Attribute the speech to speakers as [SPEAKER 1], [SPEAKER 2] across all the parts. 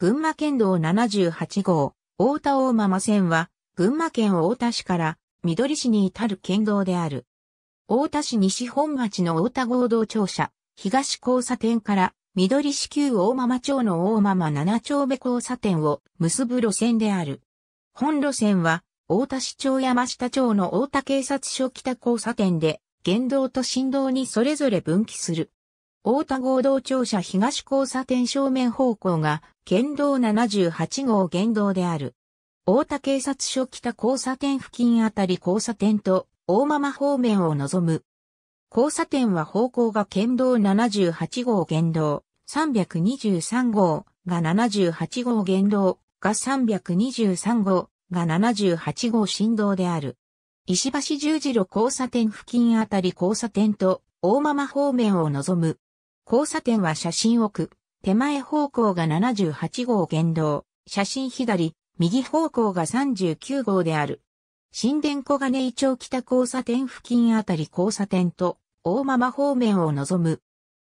[SPEAKER 1] 群馬県道78号、大田大間間線は、群馬県大田市から緑市に至る県道である。大田市西本町の大田合同庁舎、東交差点から緑市旧大間間町の大間間七丁目交差点を結ぶ路線である。本路線は、大田市町山下町の大田警察署北交差点で、言道と振動にそれぞれ分岐する。大田合同庁舎東交差点正面方向が県道78号現道である。大田警察署北交差点付近あたり交差点と大間方面を望む。交差点は方向が県道78号現道、323号が78号現道が323号が78号振動である。石橋十字路交差点付近あたり交差点と大間方面を望む。交差点は写真奥、手前方向が78号原道、写真左、右方向が39号である。新田小金井町北交差点付近あたり交差点と大間間方面を望む。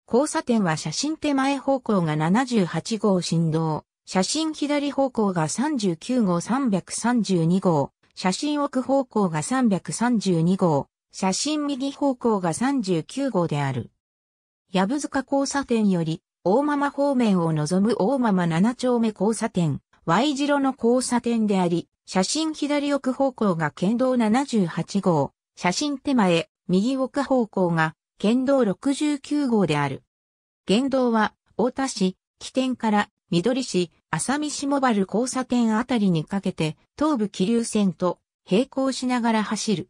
[SPEAKER 1] 交差点は写真手前方向が78号振動、写真左方向が39号332号、写真奥方向が332号、写真右方向が39号である。矢部塚交差点より、大間方面を望む大間7丁目交差点、Y 字路の交差点であり、写真左奥方向が県道78号、写真手前、右奥方向が県道69号である。県道は、大田市、起点から、緑市、浅見下原交差点あたりにかけて、東武気流線と並行しながら走る。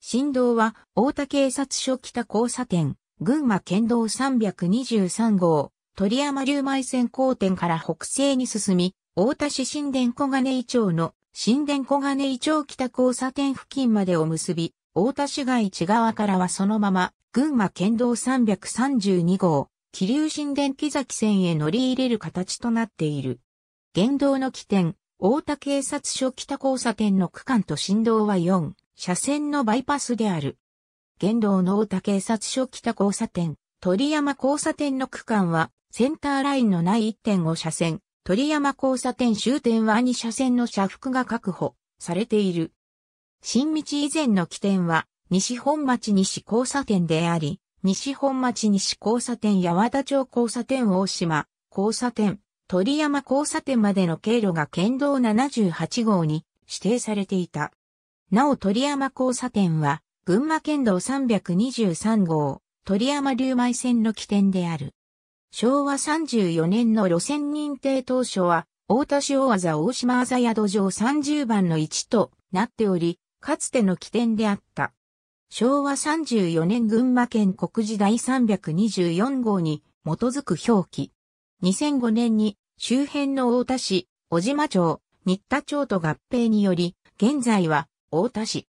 [SPEAKER 1] 振動は、大田警察署北交差点、群馬県道323号、鳥山竜前線交点から北西に進み、大田市新田小金井町の新田小金井町北交差点付近までを結び、大田市街地側からはそのまま、群馬県道332号、気流新田木崎線へ乗り入れる形となっている。現道の起点、大田警察署北交差点の区間と振動は4、車線のバイパスである。現道の大田警察署北交差点、鳥山交差点の区間は、センターラインのない1.5車線、鳥山交差点終点は2車線の車幅が確保されている。新道以前の起点は、西本町西交差点であり、西本町西交差点八幡田町交差点大島交差点、鳥山交差点までの経路が県道78号に指定されていた。なお鳥山交差点は群馬県道323号、鳥山竜米線の起点である。昭和34年の路線認定当初は、大田塩技大島あざ城土壌30番の1となっており、かつての起点であった。昭和34年群馬県国時第324号に基づく表記。2005年に周辺の大田市、小島町、新田町と合併により、現在は大田市。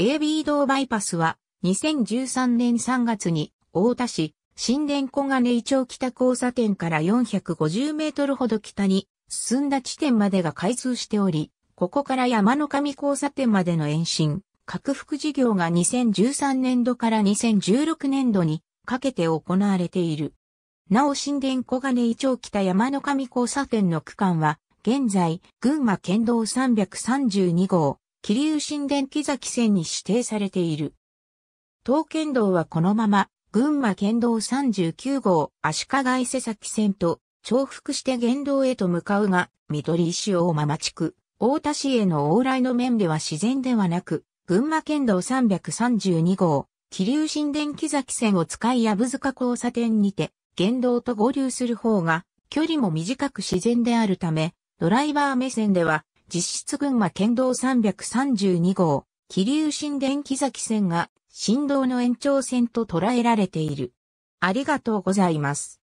[SPEAKER 1] AB 道バイパスは2013年3月に大田市新田小金井町北交差点から450メートルほど北に進んだ地点までが開通しており、ここから山の上交差点までの延伸、拡幅事業が2013年度から2016年度にかけて行われている。なお新田小金井町北山の上交差点の区間は、現在、群馬県道332号、桐生神殿木崎線に指定されている。東県道はこのまま、群馬県道39号足利伊勢崎線と重複して原道へと向かうが、緑石大間地区、大田市への往来の面では自然ではなく、群馬県道332号、桐生神殿木崎線を使い藪塚交差点にて、原道と合流する方が、距離も短く自然であるため、ドライバー目線では、実質群馬県道332号、気流新電気崎線が、振動の延長線と捉えられている。ありがとうございます。